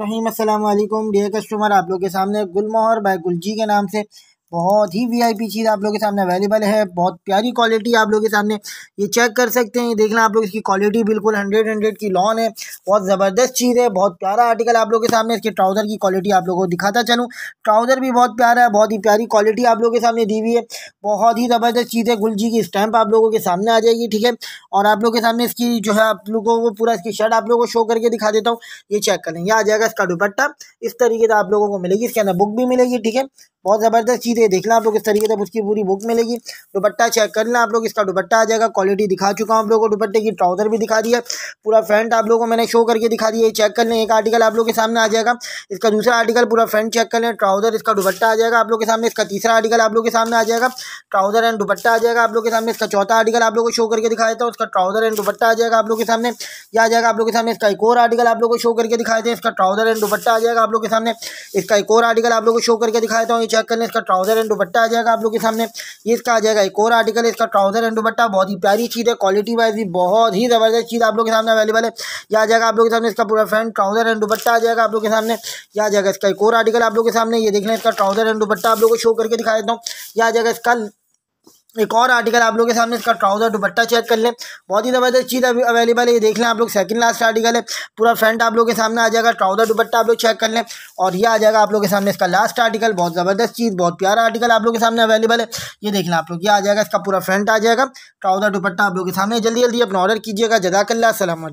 रहीम अस्सलाम वालेकुम dear customer आप लोग के सामने गुलमोहर बाय गुलजी के नाम से बहुत ही वीआईपी चीज़ आप लोगों के सामने अवेलेबल है बहुत प्यारी क्वालिटी आप लोगों के सामने ये चेक कर सकते हैं देखना आप लोग इसकी क्वालिटी बिल्कुल हंड्रेड हंड्रेड की लॉन है बहुत ज़बरदस्त चीज़ है बहुत प्यारा आर्टिकल आप लोगों के सामने इसके ट्राउज़र की क्वालिटी आप लोगों को दिखाता चलूँ ट्राउज़र भी बहुत प्यारा है बहुत ही प्यारी क्वालिटी आप लोगों के सामने दी हुई है बहुत ही ज़बरदस्त चीज़ है गुल की स्टैम्प आप लोगों के सामने आ जाएगी ठीक है और आप लोगों के सामने इसकी जो है आप लोगों को पूरा इसकी शर्ट आप लोगों को शो करके दिखा देता हूँ ये चेक कर लेंगे आ जाएगा इसका दुपट्टा इस तरीके से आप लोगों को मिलेगी इसके अंदर बुक भी मिलेगी ठीक है बहुत ज़बरदस्त चीज़ है देखना आप लोग इस तरीके से उसकी पूरी बुक मिलेगी दुपट्टा चेक कर लेना आप लोग इसका दुपट्टा आ जाएगा क्वालिटी दिखा चुका हूँ आप लोगों को दुपट्टे की ट्राउजर भी दिखा दिया पूरा फ्रंट आप लोगों को मैंने शो करके दिखा दिया चेक कर लें एक आर्टिकल आप लोग के सामने आ जाएगा इसका दूसरा आर्टिकल पूरा फ्रंट चेक कर लें ट्राउजर इसका दुपट्टा आ जाएगा आप लोग के सामने इसका तीसरा आर्टिकल आप लोग के सामने आ जाएगा ट्राउजर एंड दुपट्टा आ जाएगा आप लोग के सामने इसका चौथा आर्टिकल आप लोग को शो करके दिखा देता हूँ उसका ट्राउजर एंड दुपट्टा आ जाएगा आप लोग के सामने या आ जाएगा आप लोग के सामने इसका एक और आर्टिकल आप लोग को शो करके दिखा देते हैं इसका ट्राउजर एंड दुपट्टा आ जाएगा आप लोग के सामने इसका एक और आर्टिकल आप लोग को शो करके दिखाता हूँ ये चेक कर लें इसका ट्राउजर ट्राउजर एंड दुपट्टा आ जाएगा आप लोग के सामने ये इसका आ जाएगा एक और आर्टिकल इसका ट्राउजर एंड दुपट्टा बहुत ही प्यारी चीज़ है क्वालिटी वाइज भी बहुत ही ज़बरदस्त चीज़ आप लोग के सामने अवेलेबल है यह आ जाएगा आप लोग के सामने इसका पूरा फ्रेंड ट्राउजर एंड दुपट्टा आ जाएगा आप लोग के सामने यह आ जाएगा इसका एक और आर्टिकल आप लोग के सामने ये देखना इसका ट्राउजर एंड दुपट्टा आप लोग को शो करके दिखा देता हूँ यह आ जाएगा इसका एक और आर्टिकल आप लोगों के सामने इसका ट्राउजर दुपट्टा चेक कर लें बहुत ही ज़बरदस्त चीज़ अवेलेबल है ये देख लें आप लोग सेकंड लास्ट आर्टिकल है पूरा फ्रंट आप लोगों के सामने आ जाएगा ट्राउजर दुपट्टा आप लोग चेक कर लें और ये आ जाएगा आप लोगों के सामने इसका लास्ट आर्टिकल बहुत ज़बरदस्त चीज़ बहुत प्यारा आर्टिकल आप लोगों के सामने अवेलेबल है ये देख लें आप लोग ये आ जाएगा इसका पूरा फ्रंट आ जाएगा ट्राउजर दुपट्टा आप लोगों के सामने जल्दी जल्दी अपना ऑर्डर कीजिएगा जदाकल्ला असल